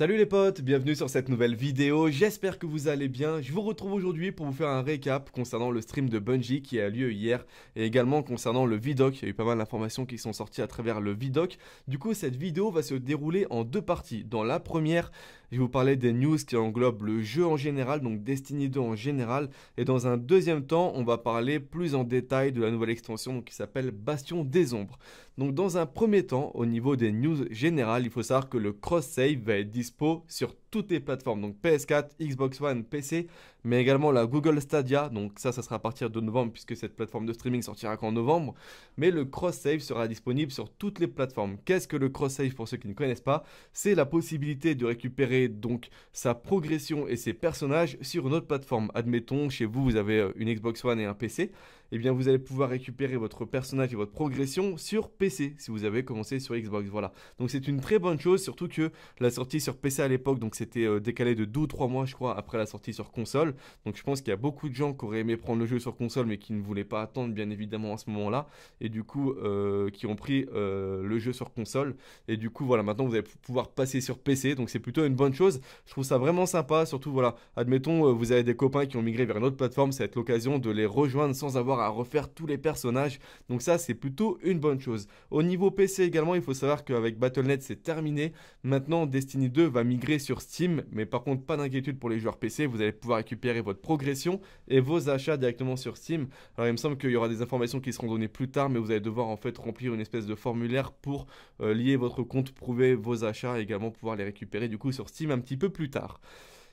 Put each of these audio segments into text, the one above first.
Salut les potes, bienvenue sur cette nouvelle vidéo, j'espère que vous allez bien. Je vous retrouve aujourd'hui pour vous faire un récap concernant le stream de Bungie qui a lieu hier et également concernant le Vidoc. Il y a eu pas mal d'informations qui sont sorties à travers le Vidoc. Du coup, cette vidéo va se dérouler en deux parties. Dans la première, je vais vous parler des news qui englobent le jeu en général, donc Destiny 2 en général. Et dans un deuxième temps, on va parler plus en détail de la nouvelle extension qui s'appelle Bastion des Ombres. Donc dans un premier temps, au niveau des news générales, il faut savoir que le cross-save va être dispo sur toutes les plateformes, donc PS4, Xbox One, PC, mais également la Google Stadia, donc ça, ça sera à partir de novembre puisque cette plateforme de streaming sortira qu'en novembre, mais le cross-save sera disponible sur toutes les plateformes. Qu'est-ce que le cross-save pour ceux qui ne connaissent pas C'est la possibilité de récupérer donc sa progression et ses personnages sur une autre plateforme. Admettons, chez vous, vous avez euh, une Xbox One et un PC, et eh bien vous allez pouvoir récupérer votre personnage et votre progression sur PC si vous avez commencé sur Xbox, voilà. Donc c'est une très bonne chose, surtout que la sortie sur PC à l'époque, donc c'était euh, décalé de 2 ou 3 mois, je crois, après la sortie sur console. Donc je pense qu'il y a beaucoup de gens qui auraient aimé prendre le jeu sur console, mais qui ne voulaient pas attendre, bien évidemment, à ce moment-là. Et du coup, euh, qui ont pris euh, le jeu sur console. Et du coup, voilà, maintenant vous allez pouvoir passer sur PC. Donc c'est plutôt une bonne chose. Je trouve ça vraiment sympa. Surtout, voilà, admettons, vous avez des copains qui ont migré vers une autre plateforme. Ça va être l'occasion de les rejoindre sans avoir à refaire tous les personnages. Donc ça, c'est plutôt une bonne chose. Au niveau PC également, il faut savoir qu'avec Battle.net, c'est terminé. Maintenant, Destiny 2 va migrer sur Steam, mais par contre pas d'inquiétude pour les joueurs PC, vous allez pouvoir récupérer votre progression et vos achats directement sur Steam. Alors il me semble qu'il y aura des informations qui seront données plus tard, mais vous allez devoir en fait remplir une espèce de formulaire pour euh, lier votre compte, prouver vos achats et également pouvoir les récupérer du coup sur Steam un petit peu plus tard.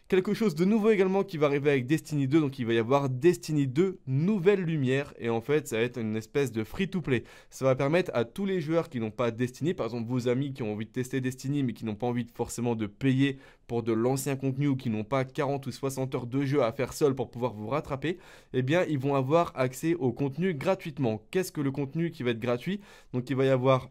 Quelque chose de nouveau également qui va arriver avec Destiny 2, donc il va y avoir Destiny 2 Nouvelle Lumière, et en fait ça va être une espèce de free-to-play. Ça va permettre à tous les joueurs qui n'ont pas Destiny, par exemple vos amis qui ont envie de tester Destiny mais qui n'ont pas envie de, forcément de payer pour de l'ancien contenu ou qui n'ont pas 40 ou 60 heures de jeu à faire seul pour pouvoir vous rattraper, eh bien ils vont avoir accès au contenu gratuitement. Qu'est-ce que le contenu qui va être gratuit Donc il va y avoir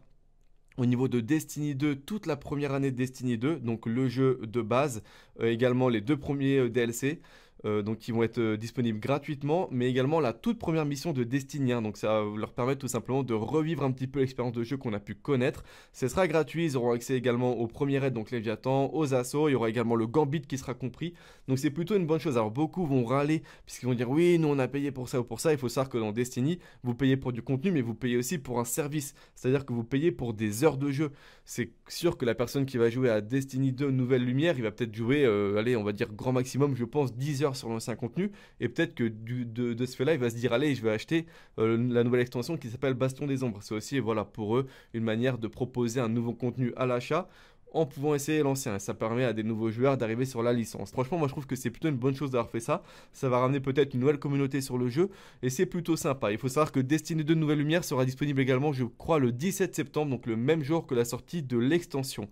au niveau de Destiny 2, toute la première année de Destiny 2, donc le jeu de base, euh, également les deux premiers euh, DLC. Euh, donc qui vont être euh, disponibles gratuitement, mais également la toute première mission de Destiny hein. Donc ça va leur permettre tout simplement de revivre un petit peu l'expérience de jeu qu'on a pu connaître. Ce sera gratuit, ils auront accès également Aux premiers raid, donc Léviathan, aux assauts, il y aura également le Gambit qui sera compris. Donc c'est plutôt une bonne chose. Alors beaucoup vont râler, puisqu'ils vont dire oui, nous on a payé pour ça ou pour ça. Il faut savoir que dans Destiny, vous payez pour du contenu, mais vous payez aussi pour un service. C'est-à-dire que vous payez pour des heures de jeu. C'est sûr que la personne qui va jouer à Destiny 2 Nouvelle Lumière, il va peut-être jouer, euh, allez, on va dire grand maximum, je pense, 10 heures sur l'ancien contenu, et peut-être que de, ce fait-là, il va se dire allez, je vais acheter euh, la nouvelle extension qui s'appelle Baston des Ombres. C'est aussi, voilà, pour eux, une manière de proposer un nouveau contenu à l'achat en pouvant essayer l'ancien. Ça permet à des nouveaux joueurs d'arriver sur la licence. Franchement, moi je trouve que c'est plutôt une bonne chose d'avoir fait ça. Ça va ramener peut-être une nouvelle communauté sur le jeu et c'est plutôt sympa. Il faut savoir que Destiny de Nouvelle Lumière sera disponible également, je crois, le 17 septembre, donc le même jour que la sortie de l'extension.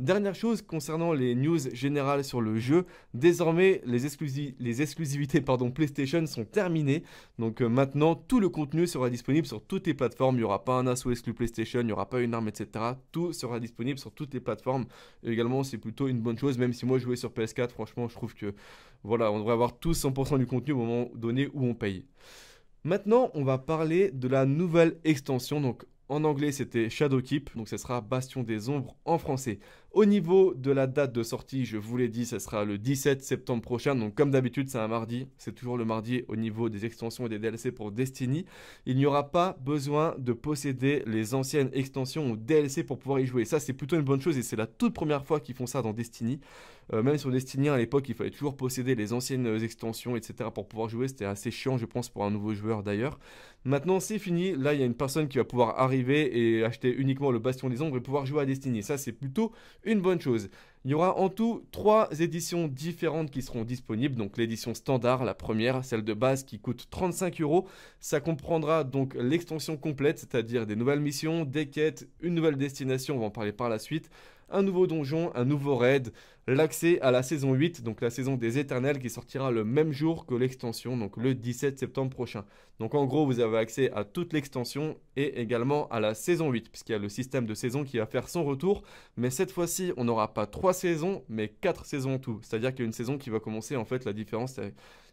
Dernière chose concernant les news générales sur le jeu, désormais les, exclusivités pardon, PlayStation sont terminées, donc euh, maintenant tout le contenu sera disponible sur toutes les plateformes, il n'y aura pas un assaut exclu PlayStation, il n'y aura pas une arme, etc. Tout sera disponible sur toutes les plateformes, également c'est plutôt une bonne chose, même si moi jouais sur PS4, franchement je trouve que voilà, on devrait avoir tous 100% du contenu au moment donné où on paye. Maintenant, on va parler de la nouvelle extension, donc en anglais, c'était Shadow Keep, donc ce sera Bastion des Ombres en français. Au niveau de la date de sortie, je vous l'ai dit, ce sera le 17 septembre prochain. Donc comme d'habitude, c'est un mardi. C'est toujours le mardi au niveau des extensions et des DLC pour Destiny. Il n'y aura pas besoin de posséder les anciennes extensions ou DLC pour pouvoir y jouer. Ça, c'est plutôt une bonne chose et c'est la toute première fois qu'ils font ça dans Destiny. Euh, même sur Destiny à l'époque, il fallait toujours posséder les anciennes extensions, etc. pour pouvoir jouer. C'était assez chiant, je pense, pour un nouveau joueur d'ailleurs. Maintenant, c'est fini. Là, il y a une personne qui va pouvoir arriver et acheter uniquement le Bastion des Ombres et pouvoir jouer à Destiny. Ça, c'est plutôt une bonne chose. Il y aura en tout trois éditions différentes qui seront disponibles. Donc l'édition standard, la première, celle de base qui coûte 35 euros. Ça comprendra donc l'extension complète, c'est-à-dire des nouvelles missions, des quêtes, une nouvelle destination, on va en parler par la suite un nouveau donjon, un nouveau raid, l'accès à la saison 8, donc la saison des éternels qui sortira le même jour que l'extension, donc le 17 septembre prochain. Donc en gros, vous avez accès à toute l'extension et également à la saison 8, puisqu'il y a le système de saison qui va faire son retour, mais cette fois-ci, on n'aura pas trois saisons, mais quatre saisons en tout. C'est-à-dire qu'il y a une saison qui va commencer, en fait, la différence,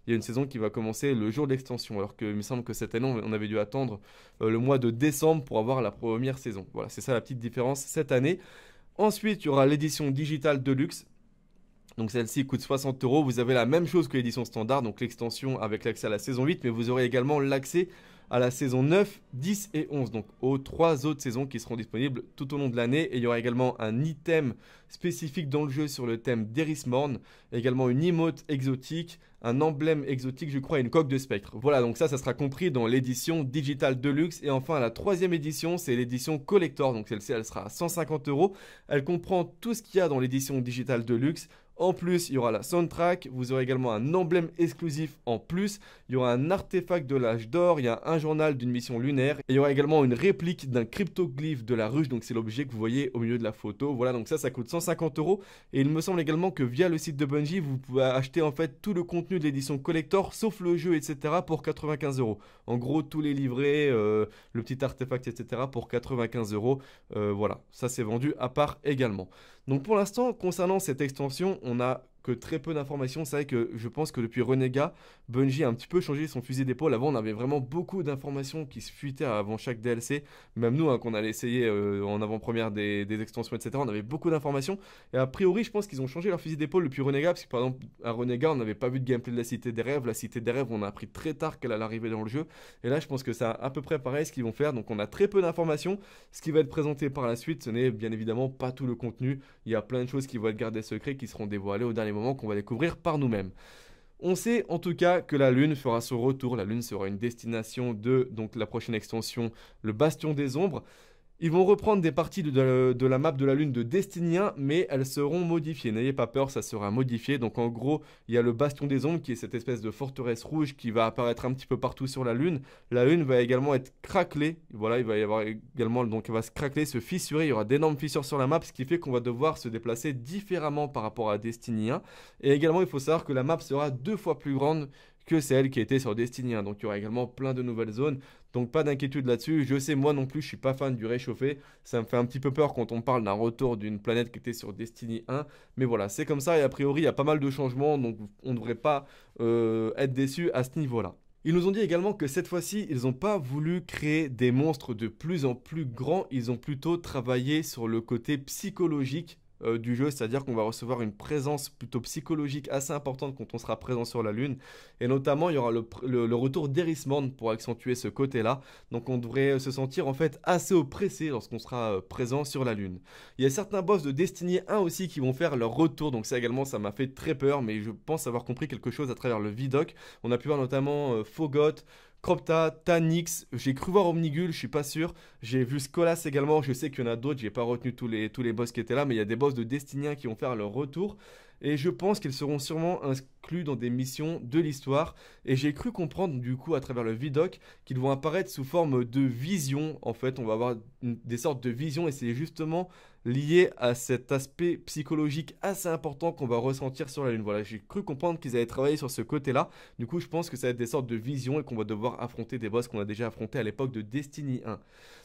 il y a une saison qui va commencer le jour de l'extension, alors qu'il me semble que cette année, on avait dû attendre euh, le mois de décembre pour avoir la première saison. Voilà, c'est ça la petite différence cette année. Ensuite, il y aura l'édition digitale de luxe. Donc celle-ci coûte 60 euros. Vous avez la même chose que l'édition standard, donc l'extension avec l'accès à la saison 8, mais vous aurez également l'accès à la saison 9, 10 et 11, donc aux trois autres saisons qui seront disponibles tout au long de l'année. Et il y aura également un item spécifique dans le jeu sur le thème Morn, également une emote exotique, un emblème exotique, je crois, et une coque de spectre. Voilà, donc ça, ça sera compris dans l'édition Digital Deluxe. Et enfin, la troisième édition, c'est l'édition Collector. Donc celle-ci, elle sera à 150 euros. Elle comprend tout ce qu'il y a dans l'édition Digital Deluxe en plus, il y aura la soundtrack, vous aurez également un emblème exclusif en plus, il y aura un artefact de l'âge d'or, il y a un journal d'une mission lunaire, et il y aura également une réplique d'un cryptoglyphe de la ruche, donc c'est l'objet que vous voyez au milieu de la photo. Voilà, donc ça, ça coûte 150 euros, et il me semble également que via le site de Bungie, vous pouvez acheter en fait tout le contenu de l'édition collector, sauf le jeu, etc., pour 95 euros. En gros, tous les livrets, euh, le petit artefact, etc. pour 95 euros. Euh, voilà, ça c'est vendu à part également. Donc pour l'instant, concernant cette extension, on a que très peu d'informations. C'est vrai que je pense que depuis Renega, Bungie a un petit peu changé son fusil d'épaule. Avant, on avait vraiment beaucoup d'informations qui se fuitaient avant chaque DLC. Même nous, hein, qu'on allait essayer euh, en avant-première des, extensions, etc., on avait beaucoup d'informations. Et a priori, je pense qu'ils ont changé leur fusil d'épaule depuis Renega. Parce que par exemple, à Renega, on n'avait pas vu de gameplay de la Cité des Rêves. La Cité des Rêves, on a appris très tard qu'elle allait arriver dans le jeu. Et là, je pense que c'est à peu près pareil ce qu'ils vont faire. Donc, on a très peu d'informations. Ce qui va être présenté par la suite, ce n'est bien évidemment pas tout le contenu. Il y a plein de choses qui vont être gardées secrets, qui seront dévoilées au dernier qu'on va découvrir par nous-mêmes. On sait en tout cas que la Lune fera son retour. La Lune sera une destination de donc la prochaine extension, le Bastion des Ombres. Ils vont reprendre des parties de, la map de la Lune de Destiny 1, mais elles seront modifiées. N'ayez pas peur, ça sera modifié. Donc en gros, il y a le Bastion des Ombres, qui est cette espèce de forteresse rouge qui va apparaître un petit peu partout sur la Lune. La Lune va également être craquelée. Voilà, il va y avoir également, donc elle va se craqueler, se fissurer. Il y aura d'énormes fissures sur la map, ce qui fait qu'on va devoir se déplacer différemment par rapport à Destiny 1. Et également, il faut savoir que la map sera deux fois plus grande que celle qui était sur Destiny 1. Hein. Donc il y aura également plein de nouvelles zones. Donc pas d'inquiétude là-dessus. Je sais moi non plus, je suis pas fan du réchauffé. Ça me fait un petit peu peur quand on parle d'un retour d'une planète qui était sur Destiny 1. Mais voilà, c'est comme ça et a priori il y a pas mal de changements. Donc on ne devrait pas euh, être déçu à ce niveau-là. Ils nous ont dit également que cette fois-ci, ils n'ont pas voulu créer des monstres de plus en plus grands, ils ont plutôt travaillé sur le côté psychologique euh, du jeu, c'est-à-dire qu'on va recevoir une présence plutôt psychologique assez importante quand on sera présent sur la Lune. Et notamment, il y aura le, retour d'Erismond pour accentuer ce côté-là. Donc on devrait euh, se sentir en fait assez oppressé lorsqu'on sera euh, présent sur la Lune. Il y a certains boss de Destiny 1 aussi qui vont faire leur retour, donc ça également, ça m'a fait très peur, mais je pense avoir compris quelque chose à travers le vidoc. On a pu voir notamment Fogot, Cropta, Tanix, j'ai cru voir Omnigul, je suis pas sûr. J'ai vu Skolas également, je sais qu'il y en a d'autres, j'ai pas retenu tous les, tous les boss qui étaient là, mais il y a des boss de Destinien qui vont faire leur retour et je pense qu'ils seront sûrement inclus dans des missions de l'histoire, et j'ai cru comprendre du coup à travers le vidoc qu'ils vont apparaître sous forme de vision en fait on va avoir des sortes de visions, et c'est justement lié à cet aspect psychologique assez important qu'on va ressentir sur la Lune. Voilà, j'ai cru comprendre qu'ils avaient travaillé sur ce côté-là, du coup je pense que ça va être des sortes de visions et qu'on va devoir affronter des boss qu'on a déjà affrontés à l'époque de Destiny 1.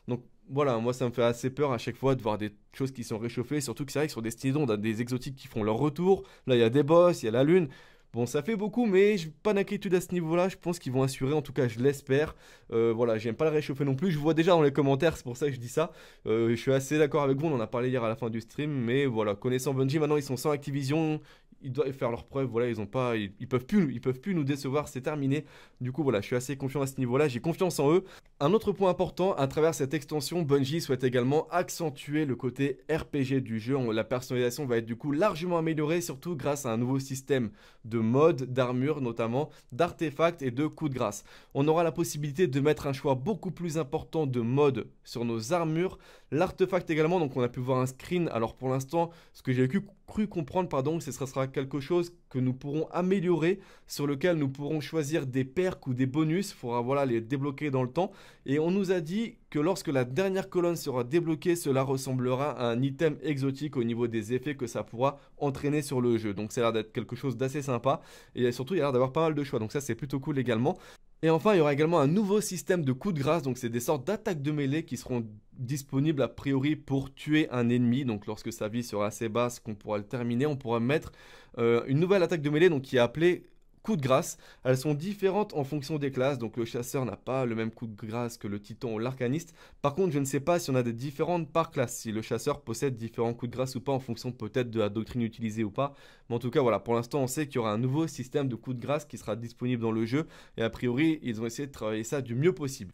Donc voilà, moi ça me fait assez peur à chaque fois de voir des choses qui sont réchauffées, surtout que c'est vrai que sur Destiny on a des exotiques qui font leur retour, là il y a des boss, il y a la lune. Bon, ça fait beaucoup, mais je pas d'inquiétude à ce niveau-là. Je pense qu'ils vont assurer, en tout cas, je l'espère. Euh, voilà, j'aime pas le réchauffer non plus. Je vois déjà dans les commentaires, c'est pour ça que je dis ça. Euh, je suis assez d'accord avec vous, on en a parlé hier à la fin du stream, mais voilà, connaissant Bungie, maintenant ils sont sans Activision, ils doivent faire leur preuve, Voilà, ils ont pas, ils, peuvent plus, ils peuvent plus nous décevoir. C'est terminé. Du coup, voilà, je suis assez confiant à ce niveau-là. J'ai confiance en eux. Un autre point important, à travers cette extension, Bungie souhaite également accentuer le côté RPG du jeu. La personnalisation va être du coup largement améliorée, surtout grâce à un nouveau système de modes, d'armures notamment, d'artefacts et de coups de grâce. On aura la possibilité de mettre un choix beaucoup plus important de modes sur nos armures, l'artefact également. Donc, on a pu voir un screen. Alors pour l'instant, ce que j'ai vécu cru comprendre pardon, que ce sera quelque chose que nous pourrons améliorer, sur lequel nous pourrons choisir des perks ou des bonus, il faudra voilà, les débloquer dans le temps. Et on nous a dit que lorsque la dernière colonne sera débloquée, cela ressemblera à un item exotique au niveau des effets que ça pourra entraîner sur le jeu. Donc ça a l'air d'être quelque chose d'assez sympa, et surtout il y a l'air d'avoir pas mal de choix, donc ça c'est plutôt cool également. Et enfin, il y aura également un nouveau système de coups de grâce, donc c'est des sortes d'attaques de mêlée qui seront disponibles a priori pour tuer un ennemi. Donc lorsque sa vie sera assez basse qu'on pourra le terminer, on pourra mettre euh, une nouvelle attaque de mêlée donc, qui est appelée coup de grâce. Elles sont différentes en fonction des classes, donc le chasseur n'a pas le même coup de grâce que le titan ou l'arcaniste. Par contre, je ne sais pas si on a des différentes par classe, si le chasseur possède différents coups de grâce ou pas en fonction peut-être de la doctrine utilisée ou pas. Mais en tout cas, voilà, pour l'instant, on sait qu'il y aura un nouveau système de coups de grâce qui sera disponible dans le jeu, et a priori, ils ont essayé de travailler ça du mieux possible.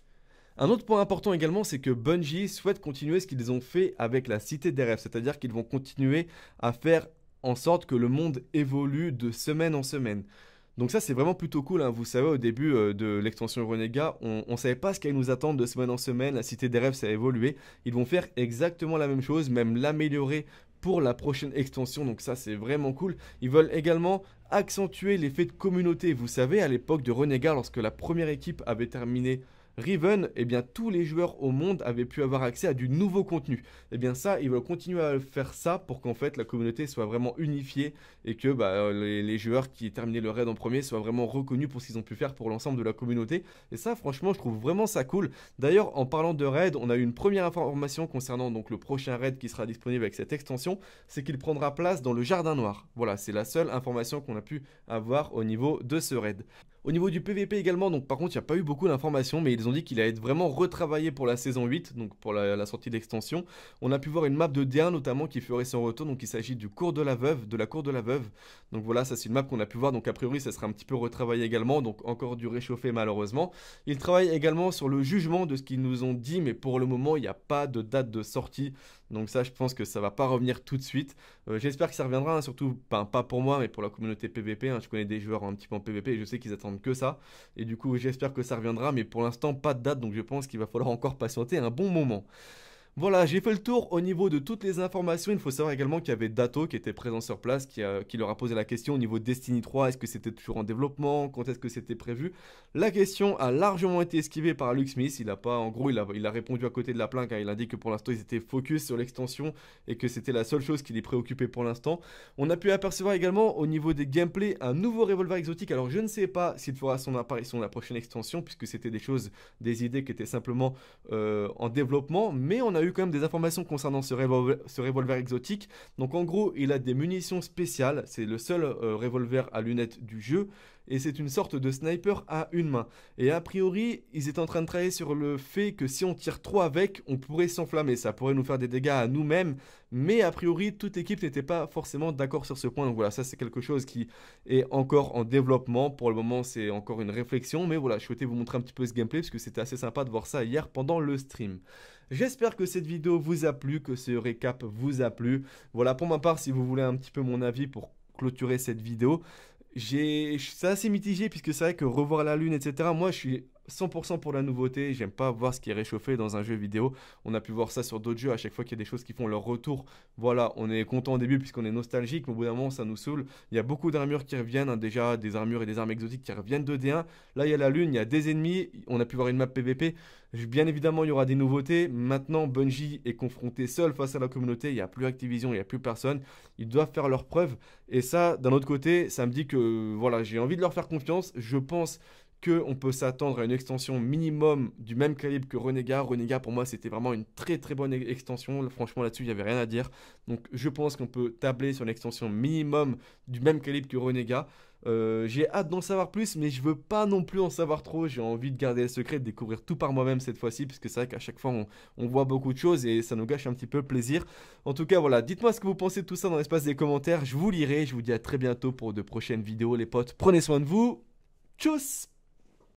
Un autre point important également, c'est que Bungie souhaite continuer ce qu'ils ont fait avec la Cité des Rêves, c'est-à-dire qu'ils vont continuer à faire en sorte que le monde évolue de semaine en semaine. Donc ça, c'est vraiment plutôt cool. Hein. Vous savez, au début euh, de l'extension Renega, on ne savait pas ce qu'elle nous attend de semaine en semaine. La Cité des Rêves, ça a évolué. Ils vont faire exactement la même chose, même l'améliorer pour la prochaine extension. Donc ça, c'est vraiment cool. Ils veulent également accentuer l'effet de communauté. Vous savez, à l'époque de Renega, lorsque la première équipe avait terminé Riven, eh bien, tous les joueurs au monde avaient pu avoir accès à du nouveau contenu. Eh bien, ça, ils veulent continuer à faire ça pour qu'en fait la communauté soit vraiment unifiée et que bah, euh, les, joueurs qui terminaient le raid en premier soient vraiment reconnus pour ce qu'ils ont pu faire pour l'ensemble de la communauté. Et ça, franchement, je trouve vraiment ça cool. D'ailleurs, en parlant de raid, on a eu une première information concernant donc le prochain raid qui sera disponible avec cette extension, c'est qu'il prendra place dans le jardin noir. Voilà, c'est la seule information qu'on a pu avoir au niveau de ce raid. Au niveau du PVP également, donc par contre, il n'y a pas eu beaucoup d'informations, mais ils ont dit qu'il allait être vraiment retravaillé pour la saison 8, donc pour la, sortie d'extension. On a pu voir une map de D1 notamment qui ferait son retour, donc il s'agit du cours de la veuve, de la cour de la veuve. Donc voilà, ça c'est une map qu'on a pu voir, donc a priori ça sera un petit peu retravaillé également, donc encore du réchauffé malheureusement. Ils travaillent également sur le jugement de ce qu'ils nous ont dit, mais pour le moment, il n'y a pas de date de sortie donc ça, je pense que ça va pas revenir tout de suite. Euh, j'espère que ça reviendra, hein, surtout pas pour moi, mais pour la communauté PVP. Hein. Je connais des joueurs un petit peu en PVP et je sais qu'ils attendent que ça. Et du coup, j'espère que ça reviendra, mais pour l'instant, pas de date, donc je pense qu'il va falloir encore patienter un bon moment. Voilà, j'ai fait le tour au niveau de toutes les informations. Il faut savoir également qu'il y avait Dato qui était présent sur place, qui, qui leur a posé la question au niveau Destiny 3, est-ce que c'était toujours en développement, quand est-ce que c'était prévu. La question a largement été esquivée par Luke Smith. Il a pas, en gros, il a, il a répondu à côté de la plainte. car hein. Il a dit que pour l'instant, ils étaient focus sur l'extension et que c'était la seule chose qui les préoccupait pour l'instant. On a pu apercevoir également au niveau des gameplays un nouveau revolver exotique. Alors, je ne sais pas s'il fera son apparition dans la prochaine extension, puisque c'était des choses, des idées qui étaient simplement euh, en développement, mais on a eu quand même des informations concernant ce revolver, exotique. Donc en gros, il a des munitions spéciales. C'est le seul euh, revolver à lunettes du jeu. Et c'est une sorte de sniper à une main. Et a priori, ils étaient en train de travailler sur le fait que si on tire trop avec, on pourrait s'enflammer. Ça pourrait nous faire des dégâts à nous-mêmes. Mais a priori, toute équipe n'était pas forcément d'accord sur ce point. Donc voilà, ça c'est quelque chose qui est encore en développement. Pour le moment, c'est encore une réflexion. Mais voilà, je souhaitais vous montrer un petit peu ce gameplay parce que c'était assez sympa de voir ça hier pendant le stream. J'espère que cette vidéo vous a plu, que ce récap vous a plu. Voilà, pour ma part, si vous voulez un petit peu mon avis pour clôturer cette vidéo, c'est assez mitigé puisque c'est vrai que revoir la lune etc moi je suis 100% pour la nouveauté. J'aime pas voir ce qui est réchauffé dans un jeu vidéo. On a pu voir ça sur d'autres jeux à chaque fois qu'il y a des choses qui font leur retour. Voilà, on est content au début puisqu'on est nostalgique, mais au bout d'un moment ça nous saoule. Il y a beaucoup d'armures qui reviennent, hein, déjà des armures et des armes exotiques qui reviennent de D1. Là il y a la lune, il y a des ennemis, on a pu voir une map PVP. Bien évidemment, il y aura des nouveautés. Maintenant, Bungie est confronté seul face à la communauté. Il n'y a plus Activision, il n'y a plus personne. Ils doivent faire leurs preuves. Et ça, d'un autre côté, ça me dit que voilà, j'ai envie de leur faire confiance. Je pense qu'on peut s'attendre à une extension minimum du même calibre que Renega. Renega pour moi, c'était vraiment une très très bonne extension. Franchement, là-dessus, il n'y avait rien à dire. Donc, je pense qu'on peut tabler sur une extension minimum du même calibre que Renega. Euh, j'ai hâte d'en savoir plus, mais je veux pas non plus en savoir trop. J'ai envie de garder le secret, de découvrir tout par moi-même cette fois-ci, puisque c'est vrai qu'à chaque fois on, voit beaucoup de choses et ça nous gâche un petit peu le plaisir. En tout cas, voilà, dites-moi ce que vous pensez de tout ça dans l'espace des commentaires. Je vous lirai. Je vous dis à très bientôt pour de prochaines vidéos, les potes. Prenez soin de vous. Tchuss